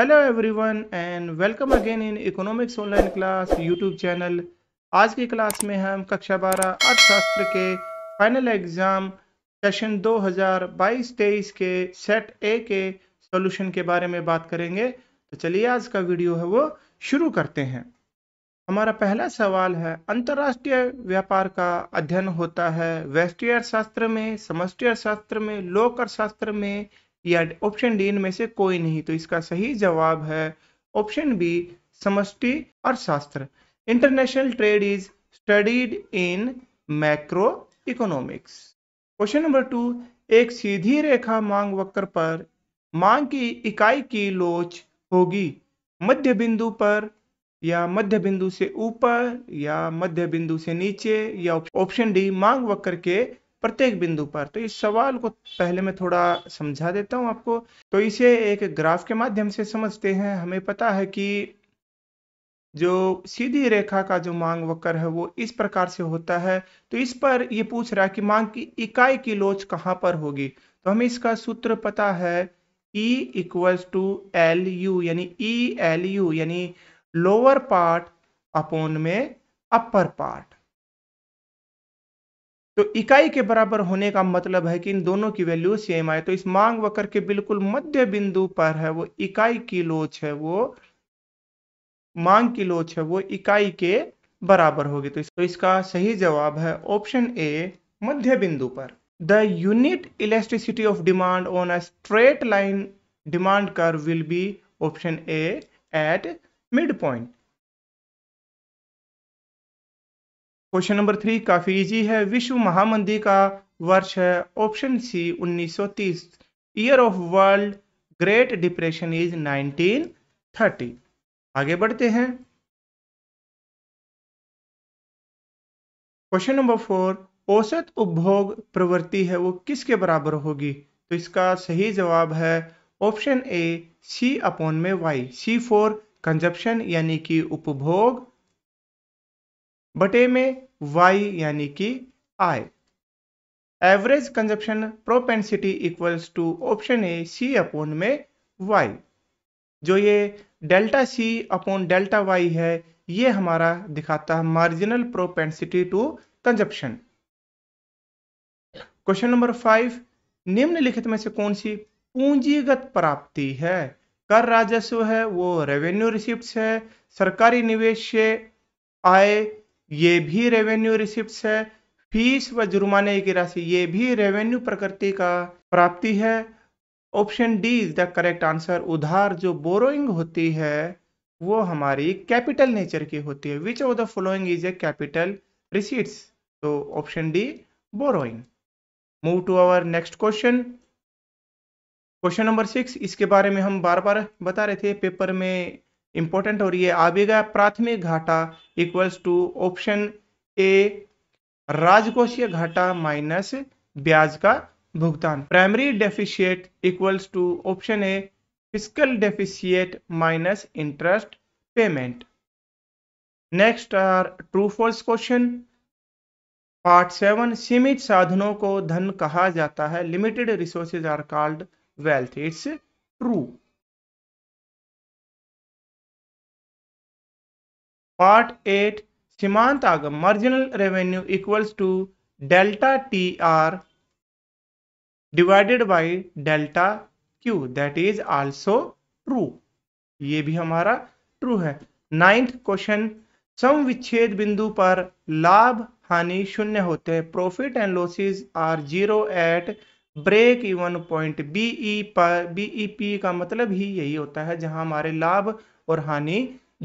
hello everyone and welcome again in economics online class YouTube channel आज की class में हम कक्षा बारह अर्थशास्त्र के फाइनल एग्ज़ाम सेशन 2022-23 के सेट ए के सॉल्यूशन के बारे में बात करेंगे तो चलिए आज का वीडियो है वो शुरू करते हैं हमारा पहला सवाल है अंतर्राष्ट्रीय व्यापार का अध्ययन होता है वेस्टीय अर्थशास्त्र में समष्टि अर्थशास्त्र में लोक अर्थशास्त्र में या ऑप्शन डी इनमें से कोई नहीं तो इसका सही जवाब है ऑप्शन बी समष्टि अर्थशास्त्र international trade is studied in macro economics question number two एक सीधी रेखा मांग वक्र पर मांग की इकाई की लोच होगी मध्य बिंदु पर या मध्य बिंदु से ऊपर या मध्य बिंदु से नीचे या ऑप्शन डी मांग वक्र के प्रत्येक बिंदु पर तो इस सवाल को पहले मैं थोड़ा समझा देता हूं आपको तो इसे एक ग्राफ के माध्यम से समझते हैं हमें पता है कि जो सीधी रेखा का जो मांग वक्र है वो इस प्रकार से होता है तो इस पर ये पूछ रहा है कि मांग की इकाई की लोच कहाँ पर होगी तो हमें इसका सूत्र पता है E equals to L U यानी ई एल यू यानी लोअर पार्ट अपोन में अपर पार्ट तो इकाई के बराबर होने का मतलब है कि इन दोनों की वैल्यू सेम आए तो इस मांग वक्र के बिल्कुल मध्य बिंदु पर है वो इकाई की लोच है वो मांग की लोच है वो इकाई के बराबर होगी तो, इस, तो इसका सही जवाब है ऑप्शन ए मध्य बिंदु पर the unit electricity of demand on a straight line demand curve will be option A at mid point question number three काफी इजी है विश्व महामंदी का वर्ष है option C 1930 year of world great depression is 1930 आगे बढ़ते हैं क्वेश्चन नंबर फोर औसत उपभोग प्रवृत्ति है वो किसके बराबर होगी तो इसका सही जवाब है ऑप्शन ए सी अपॉन में वाई सी फोर कंजप्शन यानी कि उपभोग बटे में वाई यानी कि I average consumption propensity equals to option A C upon में वाई जो ये delta C upon delta Y है ये हमारा दिखाता है marginal propensity to consumption question number five निम्नलिखित में से कौन सी पूंजीगत प्राप्ति है कर राजस्व है वो रेवेन्यू रिसिप्ट है सरकारी निवेश से आय ये भी रेवेन्यू रिसिप्ट है फीस व जुर्माने की राशि ये भी रेवेन्यू प्रकृति का प्राप्ति है option D is the correct answer उधार जो बोरोइंग होती है वो हमारी कैपिटल नेचर की होती है which of the following is a capital receipts तो option D borrowing move to our next question question number six इसके बारे में हम बार बार बता रहे थे पेपर में इंपॉर्टेंट हो रही है आवेगा प्राथमिक घाटा इक्वल्स टू ऑप्शन ए राजकोषीय घाटा माइनस ब्याज का भुगतान primary deficit equals to option A fiscal deficit minus interest payment next are true false question part seven सीमित साधनों को धन कहा जाता है limited resources are called wealth it's true part eight सीमांत आगम marginal revenue equals to delta T R divided by delta Q that is also true ये भी हमारा ट्रू है नाइन्थ क्वेश्चन सम विच्छेद बिंदु पर लाभ हानि शून्य होते हैं profit and losses are zero at break even point BE पर बीईपी e का मतलब ही यही होता है जहां हमारे लाभ और हानि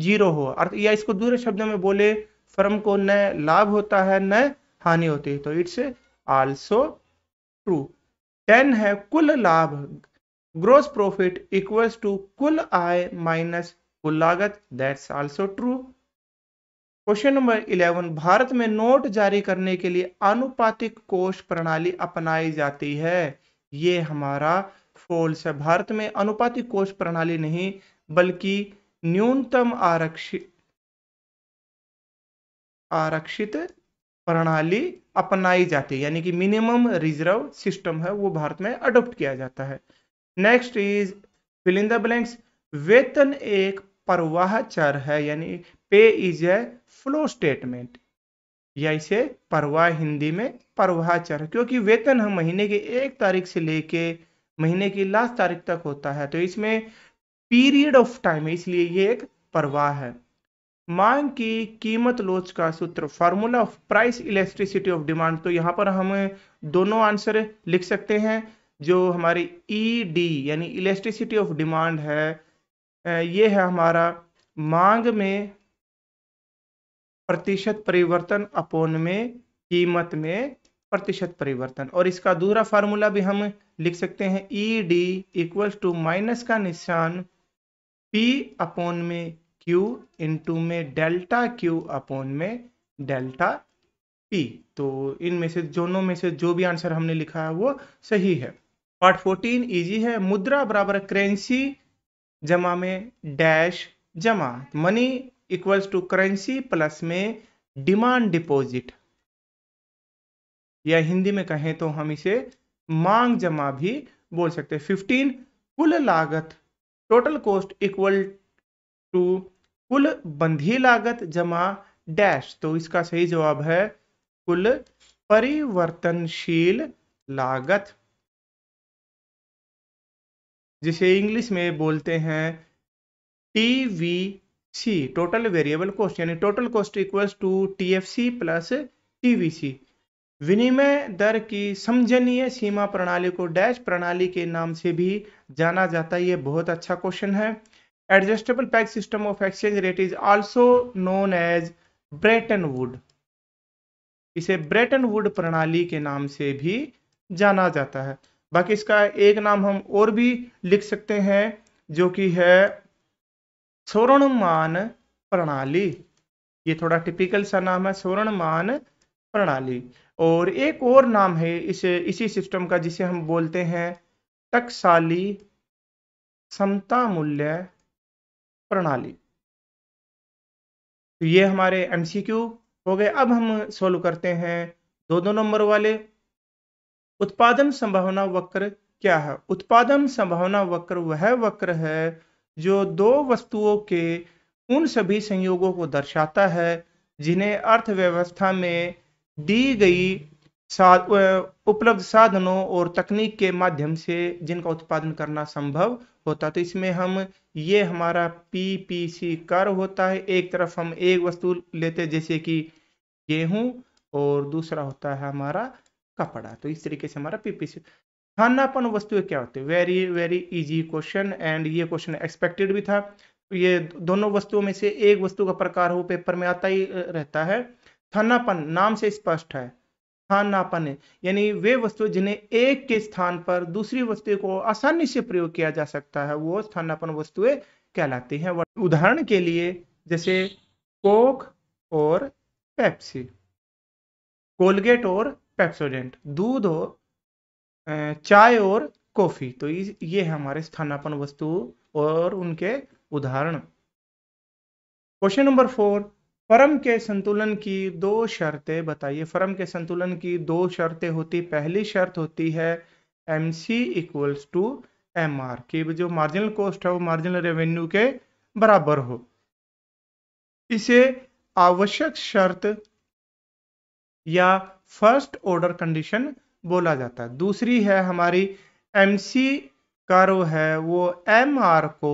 जीरो हो अर्थ या इसको दूसरे शब्दों में बोले फर्म को न लाभ होता है न हानि होती है तो इट्स आल्सो ट्रू टेन है कुल लाभ ग्रोस प्रॉफिट इक्वल्स टू कुल आय माइनस कुल लागत that's also true question number eleven Bharat में नोट जारी करने के लिए आनुपातिक कोष प्रणाली अपनाई जाती है ये हमारा फॉल्स है भारत में अनुपातिक कोष प्रणाली नहीं बल्कि न्यूनतम आरक्षित आरक्षित प्रणाली अपनाई जाती है यानी कि मिनिमम रिजर्व सिस्टम है वो भारत में अडोप्ट किया जाता है नेक्स्ट इज फिल ब्लैंक्स वेतन एक प्रवाह चर है यानी पे इज ए फ्लो स्टेटमेंट या इसे प्रवाह हिंदी में प्रवाह चर क्योंकि वेतन हम महीने के एक तारीख से लेके महीने की लास्ट तारीख तक होता है तो इसमें पीरियड ऑफ टाइम है इसलिए ये एक प्रवाह है मांग की कीमत लोच का सूत्र formula of price electricity of demand तो यहाँ पर हम दोनों आंसर लिख सकते हैं जो हमारी ई e डी यानी इलेक्ट्रिसिटी ऑफ डिमांड है ये है हमारा मांग में प्रतिशत परिवर्तन अपोन में कीमत में प्रतिशत परिवर्तन और इसका दूसरा फार्मूला भी हम लिख सकते हैं E D equals to minus का निशान पी अपोन में क्यू इंटू में डेल्टा क्यू अपोन में डेल्टा पी तो इनमें से दोनों में से जो भी आंसर हमने लिखा है वो सही है पार्ट फोर्टीन इजी है मुद्रा बराबर करेंसी जमा में डैश जमा money equals to currency plus में डिमांड डिपॉजिट या हिंदी में कहें तो हम इसे मांग जमा भी बोल सकते हैं फिफ्टीन कुल लागत टोटल कॉस्ट इक्वल टू कुल बंधी लागत जमा डैश तो इसका सही जवाब है कुल परिवर्तनशील लागत जिसे इंग्लिश में बोलते हैं T V C total variable cost यानी total cost equals to T F C plus T V C विनिमय दर की समझनीय सीमा प्रणाली को डैश प्रणाली के नाम से भी जाना जाता है ये बहुत अच्छा क्वेश्चन है adjustable peg system of exchange rate is also known as Bretton Wood इसे ब्रेटन वुड प्रणाली के नाम से भी जाना जाता है बाकी इसका एक नाम हम और भी लिख सकते हैं जो कि है स्वर्णमान प्रणाली ये थोड़ा टिपिकल सा नाम है स्वर्णमान प्रणाली और एक और नाम है इसे इसी सिस्टम का जिसे हम बोलते हैं टकसाली समता मूल्य प्रणाली तो ये हमारे एमसीक्यू हो गए अब हम सोल्व करते हैं दो दो नंबर वाले उत्पादन संभावना वक्र क्या है उत्पादन संभावना वक्र वह वक्र है जो दो वस्तुओं के उन सभी संयोगों को दर्शाता है जिन्हें अर्थव्यवस्था में दी गई उपलब्ध साधनों और तकनीक के माध्यम से जिनका उत्पादन करना संभव होता तो इसमें हम ये हमारा पी पी सी कर होता है एक तरफ हम एक वस्तु लेते जैसे कि गेहूं और दूसरा होता है हमारा कपड़ा तो इस तरीके से हमारा पीपीसी खानापन वस्तुएं क्या होती है very very easy question and ये क्वेश्चन एक्सपेक्टेड भी था ये दोनों वस्तुओं में से एक वस्तु का प्रकार हो पेपर में आता ही रहता है थानापन नाम से स्पष्ट है स्थानापन यानी वे वस्तु जिन्हें एक के स्थान पर दूसरी वस्तु को आसानी से प्रयोग किया जा सकता है वो स्थानापन वस्तुएं कहलाती हैं उदाहरण के लिए जैसे कोक और पेप्सी कोलगेट और पेप्सोडेंट दूध और चाय और कॉफी तो ये है हमारे स्थानापन वस्तु और उनके उदाहरण क्वेश्चन नंबर फोर फर्म के संतुलन की दो शर्तें बताइए फर्म के संतुलन की दो शर्तें होती पहली शर्त होती है M C equals to M R की जो मार्जिनल कॉस्ट है वो मार्जिनल रेवेन्यू के बराबर हो इसे आवश्यक शर्त या फर्स्ट ऑर्डर कंडीशन बोला जाता है दूसरी है हमारी एम सी कर्व है वो एम आर को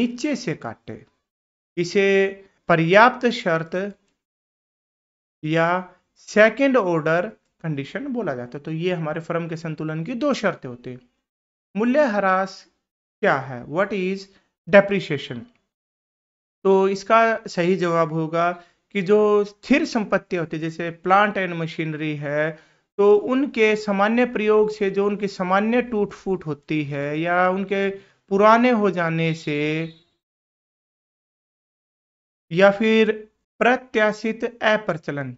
नीचे से काटे इसे पर्याप्त शर्त या सेकंड ऑर्डर कंडीशन बोला जाता है तो ये हमारे फर्म के संतुलन की दो शर्तें होती मूल्य ह्रास क्या है व्हाट इज डेप्रिशिएशन तो इसका सही जवाब होगा कि जो स्थिर संपत्ति होती है जैसे प्लांट एंड मशीनरी है तो उनके सामान्य प्रयोग से जो उनकी सामान्य टूट फूट होती है या उनके पुराने हो जाने से या फिर प्रत्याशित अप्रचलन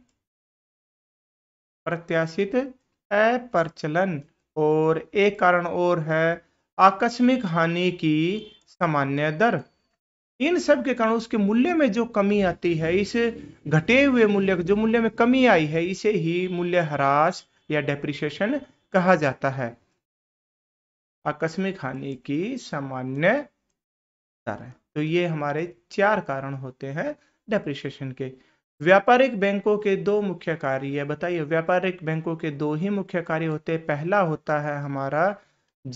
प्रत्याशित अप्रचलन और एक कारण और है आकस्मिक हानि की सामान्य दर इन सब के कारण उसके मूल्य में जो कमी आती है इस घटे हुए मूल्य जो मूल्य में कमी आई है इसे ही मूल्य ह्रास या डेप्रिशिएशन कहा जाता है आकस्मिक हानि की सामान्य दर है तो ये हमारे चार कारण होते हैं डेप्रिशिएशन के व्यापारिक बैंकों के दो मुख्य कार्य है बताइए व्यापारिक बैंकों के दो ही मुख्य कार्य होते हैं पहला होता है हमारा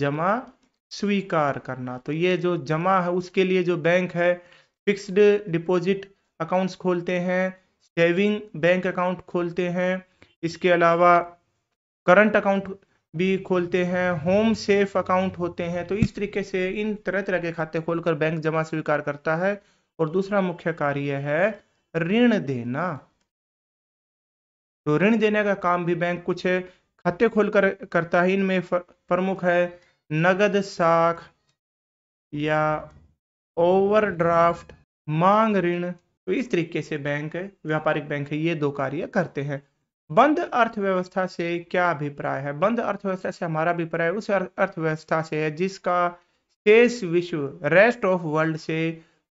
जमा स्वीकार करना तो ये जो जमा है उसके लिए जो बैंक है फिक्स्ड डिपॉजिट अकाउंट्स खोलते हैं सेविंग बैंक अकाउंट खोलते हैं इसके अलावा करंट अकाउंट भी खोलते हैं होम सेफ अकाउंट होते हैं तो इस तरीके से इन तरह तरह के खाते खोलकर बैंक जमा स्वीकार करता है और दूसरा मुख्य कार्य है ऋण देना तो ऋण देने का काम भी बैंक कुछ खाते खोलकर करता है इनमें प्रमुख है नगद साख या ओवरड्राफ्ट मांग ऋण तो इस तरीके से बैंक व्यापारिक बैंक है ये दो कार्य करते हैं बंद अर्थव्यवस्था से क्या अभिप्राय है बंद अर्थव्यवस्था से हमारा अभिप्राय उस अर्थव्यवस्था से है जिसका शेष विश्व रेस्ट ऑफ वर्ल्ड से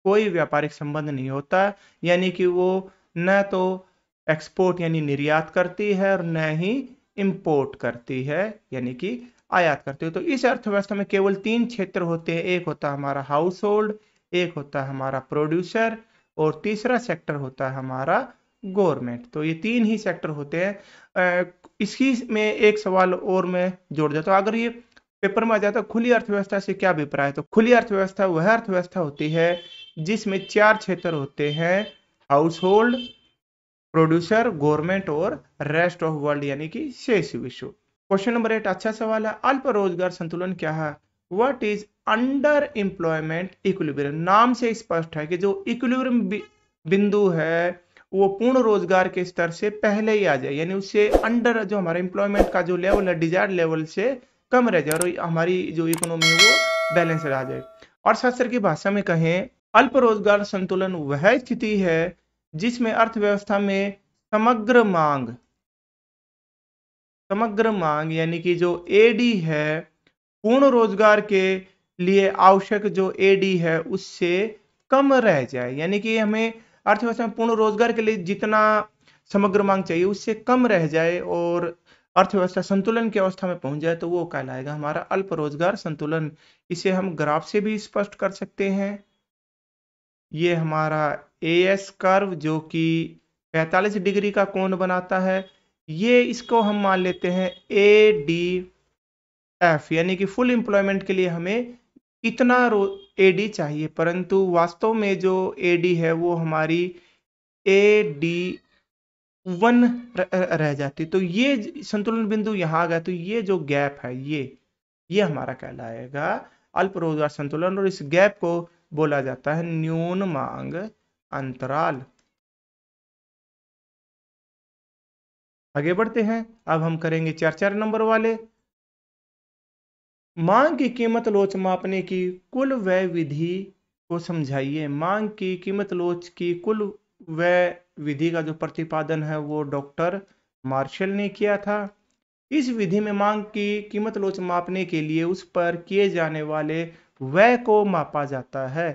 कोई व्यापारिक संबंध नहीं होता यानी कि वो न तो एक्सपोर्ट यानी निर्यात करती है और न ही इम्पोर्ट करती है यानी कि आयात करती है तो इस अर्थव्यवस्था में केवल तीन क्षेत्र होते हैं एक होता है हमारा हाउस होल्ड एक होता है हमारा प्रोड्यूसर और तीसरा सेक्टर होता है हमारा गवर्नमेंट तो ये तीन ही सेक्टर होते हैं इसी में एक सवाल और मैं जोड़ देता हूँ अगर ये पेपर में आ जाता खुली अर्थव्यवस्था से क्या अभिप्राय तो खुली अर्थव्यवस्था वह अर्थव्यवस्था होती है जिसमें चार क्षेत्र होते हैं हाउस होल्ड प्रोड्यूसर गवर्नमेंट और रेस्ट ऑफ वर्ल्ड यानी कि शेष विश्व क्वेश्चन नंबर एट अच्छा सवाल है अल्प रोजगार संतुलन क्या है what is under employment equilibrium नाम से स्पष्ट है कि जो इक्विलिब्रियम बिंदु है वो पूर्ण रोजगार के स्तर से पहले ही आ जाए यानी उससे अंडर जो हमारा एम्प्लॉयमेंट का जो लेवल है डिजायर लेवल से कम रह जाए और हमारी जो इकोनॉमी है वो बैलेंस आ जाए अर्थशास्त्र की भाषा में कहें अल्प रोजगार संतुलन वह स्थिति है जिसमें अर्थव्यवस्था में समग्र मांग समग्र मांग यानी कि जो एडी है पूर्ण रोजगार के लिए आवश्यक जो एडी है उससे कम रह जाए यानी कि हमें अर्थव्यवस्था में पूर्ण रोजगार के लिए जितना समग्र मांग चाहिए उससे कम रह जाए और अर्थव्यवस्था संतुलन की अवस्था में पहुंच जाए तो वो कहलाएगा हमारा अल्प रोजगार संतुलन इसे हम ग्राफ से भी स्पष्ट कर सकते हैं ये हमारा ए एस कर्व जो कि 45 डिग्री का कोण बनाता है ये इसको हम मान लेते हैं ए डी एफ यानी कि फुल एम्प्लॉयमेंट के लिए हमें इतना रो एडी चाहिए परंतु वास्तव में जो एडी है वो हमारी ए डी वन रह जाती तो ये संतुलन बिंदु यहाँ आ गया तो ये जो गैप है ये ये हमारा कहलाएगा अल्प रोजगार संतुलन और इस गैप को बोला जाता है न्यून मांग अंतराल आगे बढ़ते हैं अब हम करेंगे चार चार नंबर वाले मांग की कीमत लोच मापने की कुल व्यय विधि को समझाइए मांग की कीमत लोच की कुल व्यय विधि का जो प्रतिपादन है वो डॉक्टर मार्शल ने किया था इस विधि में मांग की कीमत लोच मापने के लिए उस पर किए जाने वाले व्यय को मापा जाता है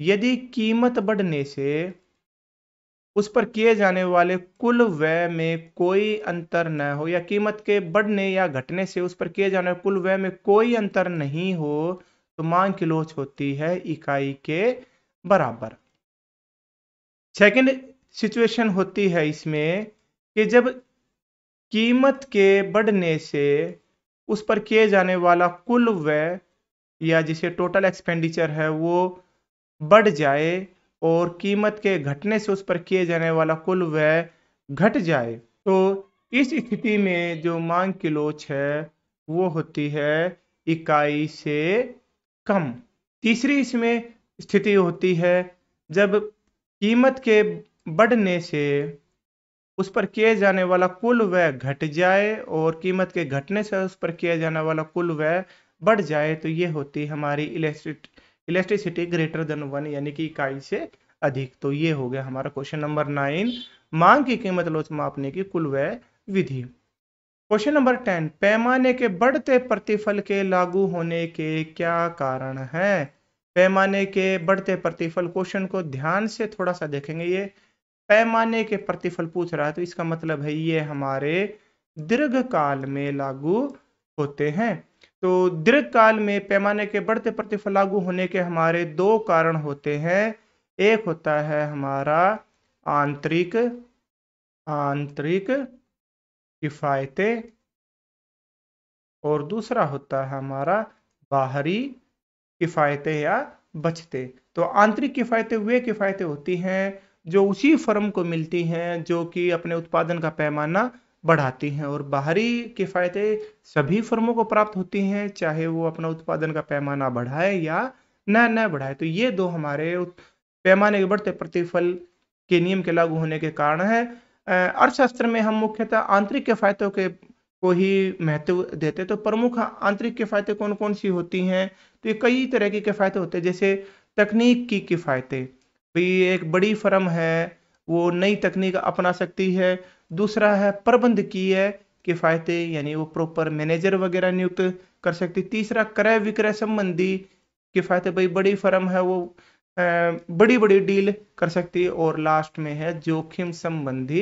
यदि कीमत बढ़ने से उस पर किए जाने वाले कुल व्यय में कोई अंतर न हो या कीमत के बढ़ने या घटने से उस पर किए जाने कुल व्यय में कोई अंतर नहीं हो तो मांग की लोच होती है इकाई के बराबर सेकंड सिचुएशन होती है इसमें कि जब कीमत के बढ़ने से उस पर किए जाने वाला कुल व्यय या जिसे टोटल एक्सपेंडिचर है वो बढ़ जाए और कीमत के घटने से उस पर किए जाने वाला कुल व्यय घट जाए तो इस स्थिति में जो मांग की लोच है वो होती है इकाई से कम तीसरी इसमें स्थिति होती है जब कीमत के बढ़ने से उस पर किए जाने वाला कुल व्यय घट जाए और कीमत के घटने से उस पर किया जाने वाला कुल व्यय बढ़ जाए तो ये होती हमारी electric electricity greater than one यानी कि इकाई से अधिक तो ये हो गया हमारा क्वेश्चन नंबर नाइन मांग की कीमत लोच मापने की कुल व्यय विधि क्वेश्चन नंबर टेन पैमाने के बढ़ते प्रतिफल के लागू होने के क्या कारण है पैमाने के बढ़ते प्रतिफल क्वेश्चन को ध्यान से थोड़ा सा देखेंगे ये पैमाने के प्रतिफल पूछ रहा है तो इसका मतलब है ये हमारे दीर्घ काल में लागू होते हैं तो दीर्घ काल में पैमाने के बढ़ते प्रतिफल लागू होने के हमारे दो कारण होते हैं एक होता है हमारा आंतरिक आंतरिक किफायतें और दूसरा होता है हमारा बाहरी किफ़ायतें या बचते तो आंतरिक किफायते वे किफ़ायतें होती हैं जो उसी फर्म को मिलती हैं जो कि अपने उत्पादन का पैमाना बढ़ाती हैं और बाहरी किफ़ायतें सभी फर्मों को प्राप्त होती हैं चाहे वो अपना उत्पादन का पैमाना बढ़ाए या न न बढ़ाए तो ये दो हमारे पैमाने के बढ़ते प्रतिफल के नियम के लागू होने के कारण है अर्थशास्त्र में हम मुख्यतः आंतरिक किफ़ायतों के को ही महत्व देते तो प्रमुख आंतरिक किफ़ायतें कौन कौन सी होती हैं तो ये कई तरह की किफ़ायतें होते हैं जैसे तकनीक की किफ़ायतें भाई तो एक बड़ी फर्म है वो नई तकनीक अपना सकती है दूसरा है है किफायते यानी वो प्रॉपर मैनेजर वगैरह नियुक्त कर सकती तीसरा क्रय विक्रय संबंधी किफ़ायतें भाई बड़ी फर्म है वो बड़ी बड़ी डील कर सकती है और लास्ट में है जोखिम संबंधी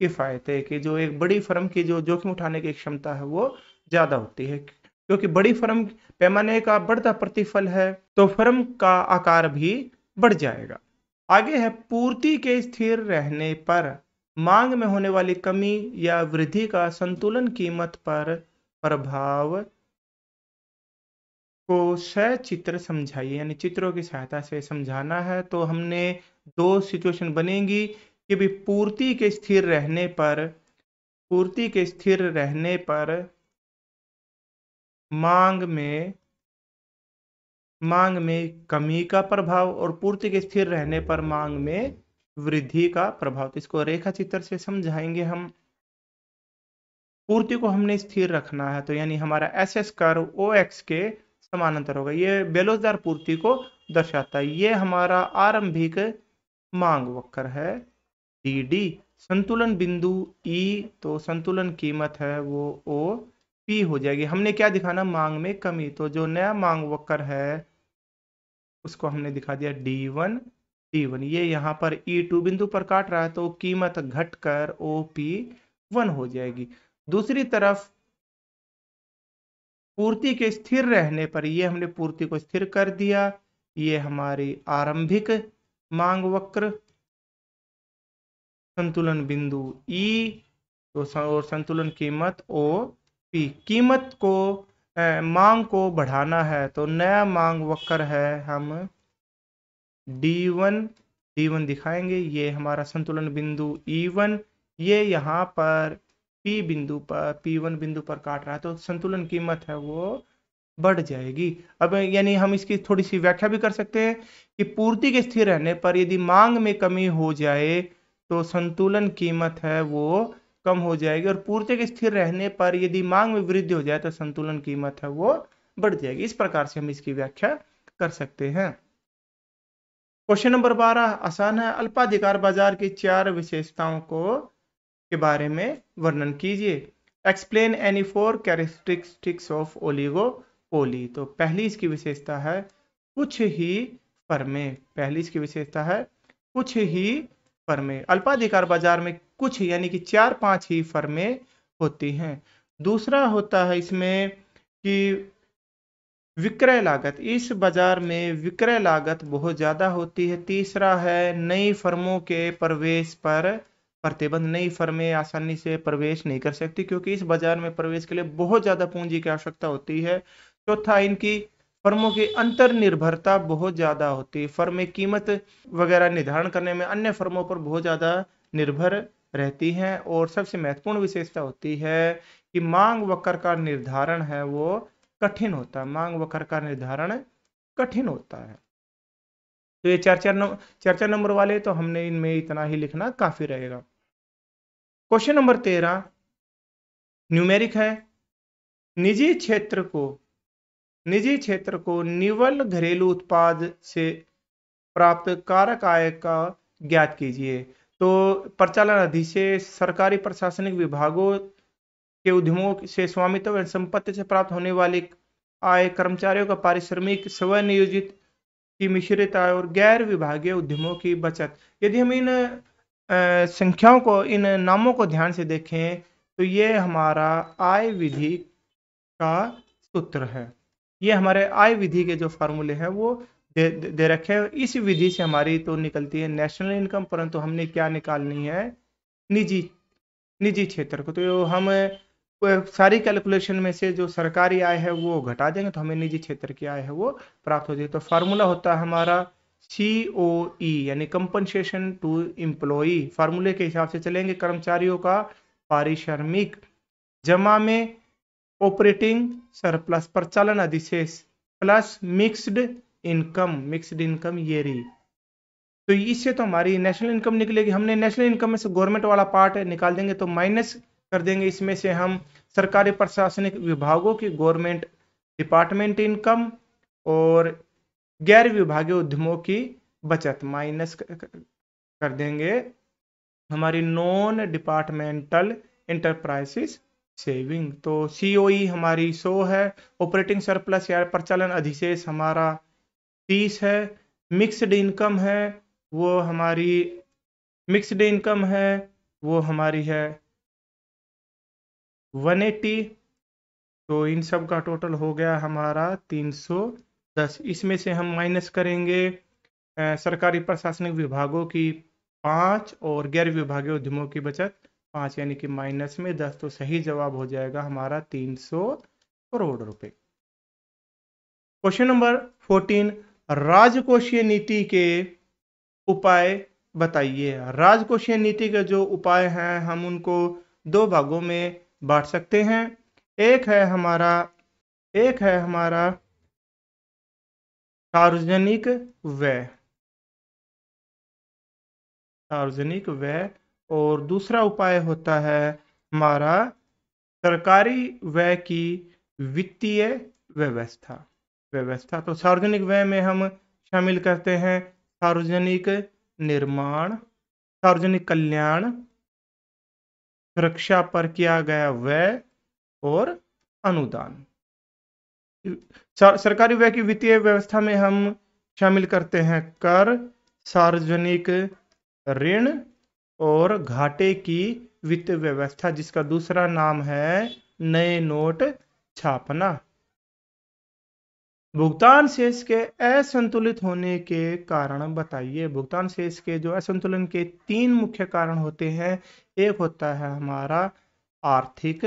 किफायते कि जो एक बड़ी फर्म की जो जोखिम उठाने की क्षमता है वो ज़्यादा होती है क्योंकि बड़ी फर्म पैमाने का बढ़ता प्रतिफल है तो फर्म का आकार भी बढ़ जाएगा आगे है पूर्ति के स्थिर रहने पर मांग में होने वाली कमी या वृद्धि का संतुलन कीमत पर प्रभाव को सचित्र समझाइए यानी चित्रों की सहायता से समझाना है तो हमने दो सिचुएशन बनेगी कि भी पूर्ति के स्थिर रहने पर पूर्ति के स्थिर रहने पर मांग में मांग में कमी का प्रभाव और पूर्ति के स्थिर रहने पर मांग में वृद्धि का प्रभाव तो इसको रेखा चित्र से समझाएंगे हम पूर्ति को हमने स्थिर रखना है तो यानी हमारा एस एस कर ओ एक्स के समानांतर होगा ये बेलोजदार पूर्ति को दर्शाता है ये हमारा आरंभिक मांग वक्र है डी डी संतुलन बिंदु ई e, तो संतुलन कीमत है वो ओ पी हो जाएगी हमने क्या दिखाना मांग में कमी तो जो नया मांग वक्र है उसको हमने दिखा दिया डी वन पी वन ये यहाँ पर ई e टू बिंदु पर काट रहा है तो कीमत घटकर ओ पी वन हो जाएगी दूसरी तरफ पूर्ति के स्थिर रहने पर ये हमने पूर्ति को स्थिर कर दिया ये हमारी आरंभिक मांग वक्र संतुलन बिंदु ई e, तो और संतुलन कीमत ओ पी कीमत को मांग को बढ़ाना है तो नया मांग वक्र है हम डी वन डी वन दिखाएंगे ये हमारा संतुलन बिंदु ई e वन ये यहाँ पर पी बिंदु पर पी वन बिंदु पर काट रहा है तो संतुलन कीमत है वो बढ़ जाएगी अब यानी हम इसकी थोड़ी सी व्याख्या भी कर सकते हैं कि पूर्ति के स्थिर रहने पर यदि मांग में कमी हो जाए तो संतुलन कीमत है वो कम हो जाएगी और पूर्ति के स्थिर रहने पर यदि मांग में वृद्धि हो जाए तो संतुलन कीमत है वो बढ़ जाएगी इस प्रकार से हम इसकी व्याख्या कर सकते हैं क्वेश्चन नंबर बारह आसान है अल्पाधिकार बाजार की चार विशेषताओं को के बारे में वर्णन कीजिए explain any four characteristics of oligopoly तो पहली इसकी विशेषता है कुछ ही फर्में पहली इसकी विशेषता है कुछ ही फर्में अल्पाधिकार बाजार में कुछ यानी कि चार पांच ही फर्में होती हैं दूसरा होता है इसमें कि विक्रय लागत इस बाजार में विक्रय लागत बहुत ज़्यादा होती है तीसरा है नई फर्मों के प्रवेश पर प्रतिबंध नई फर्में आसानी से प्रवेश नहीं कर सकती क्योंकि इस बाजार में प्रवेश के लिए बहुत ज़्यादा पूंजी की आवश्यकता होती है चौथा तो इनकी फर्मों की अंतर्निर्भरता बहुत ज़्यादा होती है फर्में कीमत वगैरह निर्धारण करने में अन्य फर्मों पर बहुत ज़्यादा निर्भर रहती हैं और सबसे महत्वपूर्ण विशेषता होती है कि मांग वक्र का निर्धारण है वो कठिन होता है मांग वक्र का निर्धारण कठिन होता है तो ये चर्चा चर्चा नंबर वाले तो हमने इनमें इतना ही लिखना काफी रहेगा क्वेश्चन नंबर तेरह न्यूमेरिक है निजी क्षेत्र को निजी क्षेत्र को निवल घरेलू उत्पाद से प्राप्त कारक आय का ज्ञात कीजिए तो प्रचालन अधिशेष सरकारी प्रशासनिक विभागों के उद्यमों से स्वामित्व एवं संपत्ति से प्राप्त होने वाले आय कर्मचारियों का पारिश्रमिक स्वनियोजित की मिश्रित आय और गैर विभागीय उद्यमों की बचत यदि हम इन संख्याओं को इन नामों को ध्यान से देखें तो ये हमारा आय विधि का सूत्र है ये हमारे आय विधि के जो फार्मूले हैं वो दे, दे, दे रखे हैं इस विधि से हमारी तो निकलती है नेशनल इनकम परंतु हमने क्या निकालनी है निजी निजी क्षेत्र को तो हम सारी कैलकुलेशन में से जो सरकारी आय है वो घटा देंगे तो हमें निजी क्षेत्र की आय है वो प्राप्त हो जाएगी तो फार्मूला होता है हमारा सी ओ ई यानी कंपनसेशन टू इम्प्लॉई फार्मूले के हिसाब से चलेंगे कर्मचारियों का पारिश्रमिक जमा में ऑपरेटिंग सरप्लस प्रचालन अधिशेष plus mixed income mixed income ये रही तो इससे तो हमारी नेशनल इनकम निकलेगी हमने नेशनल इनकम में से गवर्नमेंट वाला पार्ट निकाल देंगे तो माइनस कर देंगे इसमें से हम सरकारी प्रशासनिक विभागों की गवर्नमेंट डिपार्टमेंट इनकम और गैर विभागीय उद्यमों की बचत माइनस कर देंगे हमारी नॉन डिपार्टमेंटल इंटरप्राइजेस सेविंग तो सीओई e हमारी 100 है ऑपरेटिंग सरप्लस या प्रचलन अधिशेष हमारा 30 है मिक्स्ड इनकम है वो हमारी मिक्स्ड इनकम है वो हमारी है 180 तो इन सब का टोटल हो गया हमारा 310 इसमें से हम माइनस करेंगे सरकारी प्रशासनिक विभागों की पाँच और गैर विभागीय उद्यमों की बचत पाँच यानी कि माइनस में दस तो सही जवाब हो जाएगा हमारा तीन सौ करोड़ रुपए क्वेश्चन नंबर फोर्टीन राजकोषीय नीति के उपाय बताइए राजकोषीय नीति के जो उपाय हैं हम उनको दो भागों में बांट सकते हैं एक है हमारा एक है हमारा सार्वजनिक व्यय सार्वजनिक व्यय और दूसरा उपाय होता है हमारा सरकारी व्यय की वित्तीय व्यवस्था व्यवस्था तो सार्वजनिक व्यय में हम शामिल करते हैं सार्वजनिक निर्माण सार्वजनिक कल्याण रक्षा पर किया गया व्यय और अनुदान सरकारी व्यय की वित्तीय व्यवस्था में हम शामिल करते हैं कर सार्वजनिक ऋण और घाटे की वित्त व्यवस्था जिसका दूसरा नाम है नए नोट छापना भुगतान शेष के असंतुलित होने के कारण बताइए भुगतान शेष के जो असंतुलन के तीन मुख्य कारण होते हैं एक होता है हमारा आर्थिक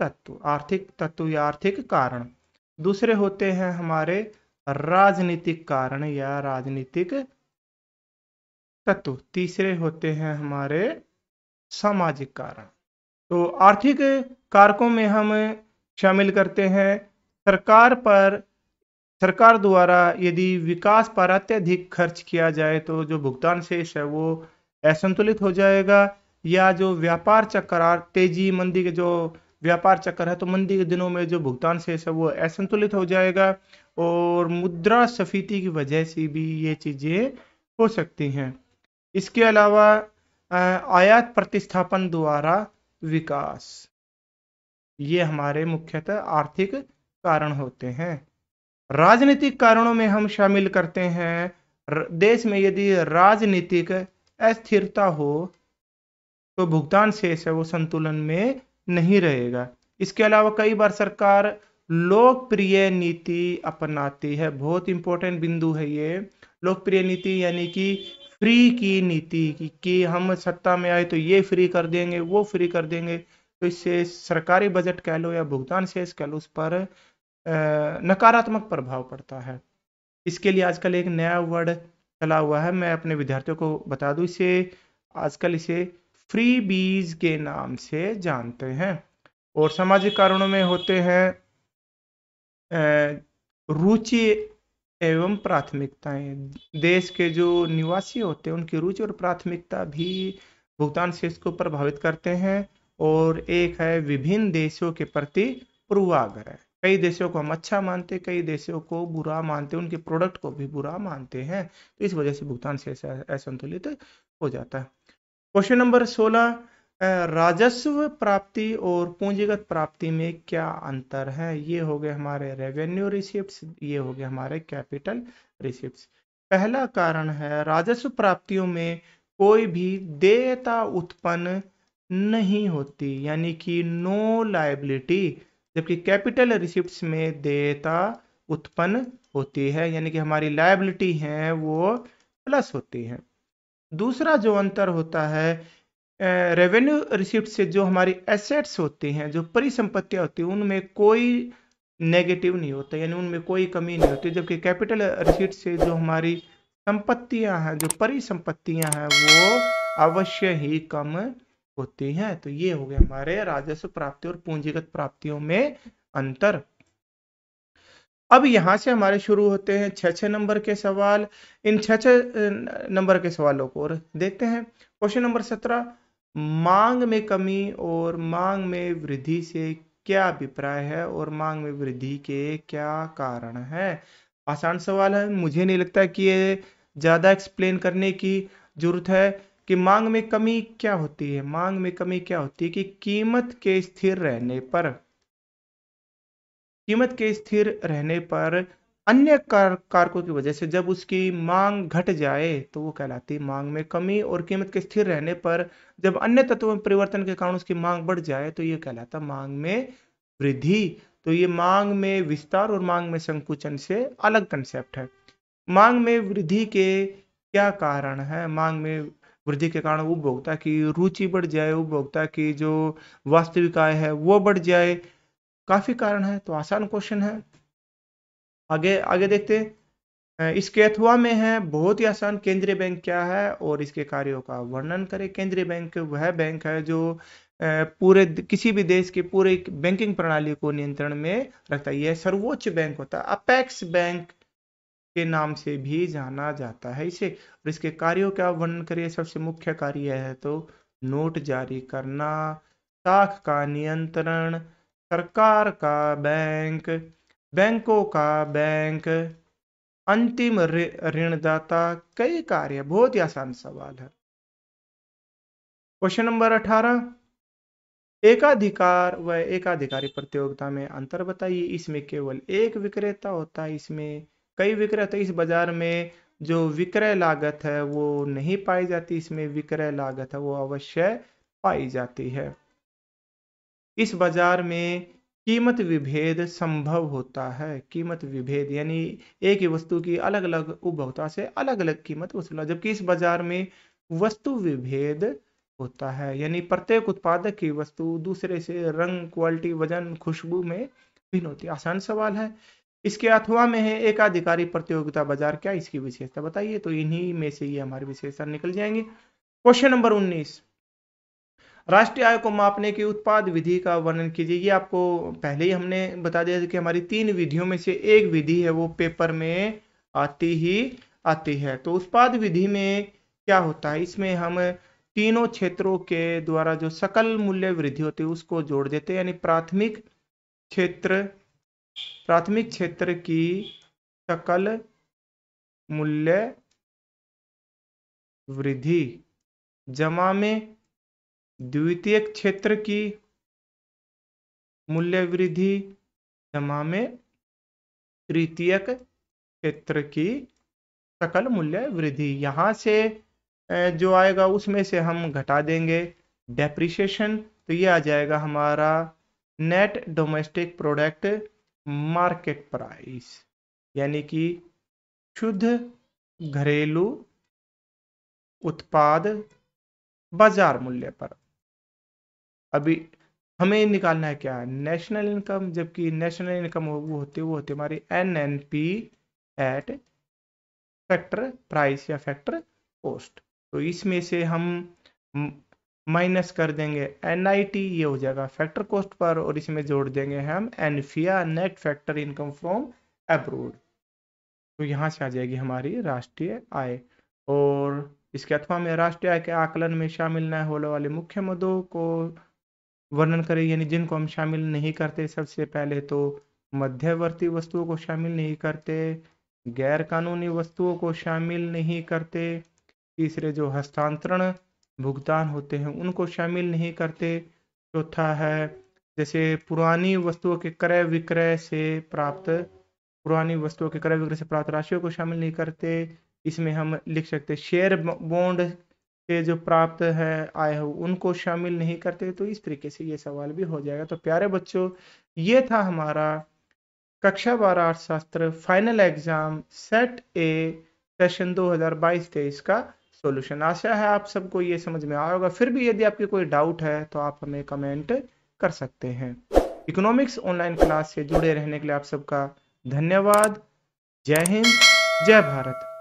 तत्व आर्थिक तत्व या आर्थिक कारण दूसरे होते हैं हमारे राजनीतिक कारण या राजनीतिक तत्व तीसरे होते हैं हमारे सामाजिक कारण तो आर्थिक कारकों में हम शामिल करते हैं सरकार पर सरकार द्वारा यदि विकास पर अत्यधिक खर्च किया जाए तो जो भुगतान शेष है वो असंतुलित हो जाएगा या जो व्यापार चक्कर तेजी मंदी के जो व्यापार चक्कर है तो मंदी के दिनों में जो भुगतान शेष है वो असंतुलित हो जाएगा और मुद्रा स्फीति की वजह से भी ये चीज़ें हो सकती हैं इसके अलावा आयात प्रतिस्थापन द्वारा विकास ये हमारे मुख्यतः आर्थिक कारण होते हैं राजनीतिक कारणों में हम शामिल करते हैं देश में यदि राजनीतिक अस्थिरता हो तो भुगतान शेष है वो संतुलन में नहीं रहेगा इसके अलावा कई बार सरकार लोकप्रिय नीति अपनाती है बहुत इंपॉर्टेंट बिंदु है ये लोकप्रिय नीति यानी कि फ्री की नीति कि, कि हम सत्ता में आए तो ये फ्री कर देंगे वो फ्री कर देंगे तो इससे सरकारी बजट कह लो या भुगतान शेष कह लो उस पर नकारात्मक प्रभाव पड़ता है इसके लिए आजकल एक नया वर्ड चला हुआ है मैं अपने विद्यार्थियों को बता दूं इसे आजकल इसे फ्री बीज के नाम से जानते हैं और सामाजिक कारणों में होते हैं रुचि एवं प्राथमिकताएं देश के जो निवासी होते हैं उनकी रुचि और प्राथमिकता भी भुगतान शेष को प्रभावित करते हैं और एक है विभिन्न देशों के प्रति पूर्वाग्रह कई देशों को हम अच्छा मानते कई देशों को बुरा मानते उनके प्रोडक्ट को भी बुरा मानते हैं तो इस वजह से भुगतान से असंतुलित हो जाता है क्वेश्चन नंबर सोलह राजस्व प्राप्ति और पूंजीगत प्राप्ति में क्या अंतर है ये हो गए हमारे रेवेन्यू रिसिप्ट ये हो गए हमारे कैपिटल रिसिप्ट पहला कारण है राजस्व प्राप्तियों में कोई भी देयता उत्पन्न नहीं होती यानी कि नो लाइबिलिटी जबकि कैपिटल रिसिप्ट में देयता उत्पन्न होती है यानी कि हमारी लाइबिलिटी है वो प्लस होती है दूसरा जो अंतर होता है रेवेन्यू रिसिप्ट से जो हमारी एसेट्स होती हैं जो परिसंपत्तियां होती हैं उनमें कोई नेगेटिव नहीं होता यानी उनमें कोई कमी नहीं होती जबकि कैपिटल रिसिप्ट से जो हमारी संपत्तियां हैं जो परिसंपत्तियां हैं वो अवश्य ही कम होती है तो ये हो गया हमारे राजस्व प्राप्ति और पूंजीगत प्राप्तियों में अंतर अब यहां से हमारे शुरू होते हैं छ छ नंबर के सवाल इन छ छ नंबर के सवालों को और देखते हैं क्वेश्चन नंबर सत्रह मांग में कमी और मांग में वृद्धि से क्या अभिप्राय है और मांग में वृद्धि के क्या कारण है आसान सवाल है मुझे नहीं लगता कि ये ज़्यादा एक्सप्लेन करने की जरूरत है कि मांग में कमी क्या होती है मांग में कमी क्या होती है कि कीमत के स्थिर रहने पर कीमत के स्थिर रहने पर अन्य कार, कारकों की वजह से जब उसकी मांग घट जाए तो वो कहलाती है मांग में कमी और कीमत के स्थिर रहने पर जब अन्य तत्वों में परिवर्तन के कारण उसकी मांग बढ़ जाए तो ये कहलाता मांग में वृद्धि तो ये मांग में विस्तार और मांग में संकुचन से अलग कंसेप्ट है मांग में वृद्धि के क्या कारण है मांग में वृद्धि के कारण उपभोक्ता की रुचि बढ़ जाए उपभोक्ता की जो वास्तविक आय है वो बढ़ जाए काफी कारण है तो आसान क्वेश्चन है आगे आगे देखते इसके अथवा में है बहुत ही आसान केंद्रीय बैंक क्या है और इसके कार्यों का वर्णन करें केंद्रीय बैंक वह बैंक है जो पूरे किसी भी देश के पूरे बैंकिंग प्रणाली को नियंत्रण में रखता है यह सर्वोच्च बैंक होता है अपेक्स बैंक के नाम से भी जाना जाता है इसे और इसके कार्यों का वर्णन करिए सबसे मुख्य कार्य है तो नोट जारी करना साख का नियंत्रण सरकार का बैंक बैंकों का बैंक अंतिम ऋणदाता कई कार्य बहुत ही आसान सवाल है क्वेश्चन नंबर अठारह एकाधिकार व एकाधिकारी प्रतियोगिता में अंतर बताइए इसमें केवल एक विक्रेता होता है इसमें कई विक्रेता तो इस बाज़ार में जो विक्रय लागत है वो नहीं पाई जाती इसमें विक्रय लागत है वो अवश्य पाई जाती है इस बाज़ार में कीमत विभेद संभव होता है कीमत विभेद यानी एक ही वस्तु की अलग अलग उपभोक्ता से अलग अलग कीमत वसूला जबकि इस बाज़ार में वस्तु विभेद होता है यानी प्रत्येक उत्पादक की वस्तु दूसरे से रंग क्वालिटी वजन खुशबू में भिन्न होती है आसान सवाल है इसके अथवा में है एकाधिकारी प्रतियोगिता बाजार क्या इसकी विशेषता बताइए तो इन्हीं में से ये हमारी विशेषता निकल जाएंगे क्वेश्चन नंबर उन्नीस राष्ट्रीय आय को मापने की उत्पाद विधि का वर्णन कीजिए ये आपको पहले ही हमने बता दिया कि हमारी तीन विधियों में से एक विधि है वो पेपर में आती ही आती है तो उत्पाद विधि में क्या होता है इसमें हम तीनों क्षेत्रों के द्वारा जो सकल मूल्य वृद्धि होती है उसको जोड़ देते हैं यानी प्राथमिक क्षेत्र प्राथमिक क्षेत्र की सकल मूल्य वृद्धि जमा में द्वितीयक क्षेत्र की मूल्य वृद्धि जमा में तृतीयक क्षेत्र की सकल मूल्य वृद्धि यहां से जो आएगा उसमें से हम घटा देंगे डेप्रिसिएशन तो ये आ जाएगा हमारा net domestic product market price यानी कि शुद्ध घरेलू उत्पाद बाजार मूल्य पर अभी हमें निकालना है क्या नेशनल इनकम जबकि नेशनल इनकम वो होती वो होती है हमारी N N P at factor price या फैक्टर कॉस्ट तो इसमें से हम माइनस कर देंगे एन आई टी ये हो जाएगा फैक्टर कॉस्ट पर और इसमें जोड़ देंगे हम NFIA net factor income from abroad तो यहाँ से आ जाएगी हमारी राष्ट्रीय आय और इसके अथवा में राष्ट्रीय आय के आकलन में शामिल न होने वाले मुख्य मुद्दों को वर्णन करें यानी जिनको हम शामिल नहीं करते सबसे पहले तो मध्यवर्ती वस्तुओं को शामिल नहीं करते गैर कानूनी वस्तुओं को शामिल नहीं करते तीसरे जो हस्तांतरण भुगतान होते हैं उनको शामिल नहीं करते चौथा है जैसे पुरानी वस्तुओं के क्रय विक्रय से प्राप्त पुरानी वस्तुओं के क्रय विक्रय से प्राप्त राशियों को शामिल नहीं करते इसमें हम लिख सकते शेयर बॉन्ड से जो प्राप्त है आय हो उनको शामिल नहीं करते तो इस तरीके से ये सवाल भी हो जाएगा तो प्यारे बच्चों ये था हमारा कक्षा बारह अर्थशास्त्र final exam set A session 2022-23 का सॉल्यूशन आशा है आप सबको ये समझ में आया होगा फिर भी यदि आपके कोई डाउट है तो आप हमें कमेंट कर सकते हैं इकोनॉमिक्स ऑनलाइन क्लास से जुड़े रहने के लिए आप सबका धन्यवाद जय हिंद जय भारत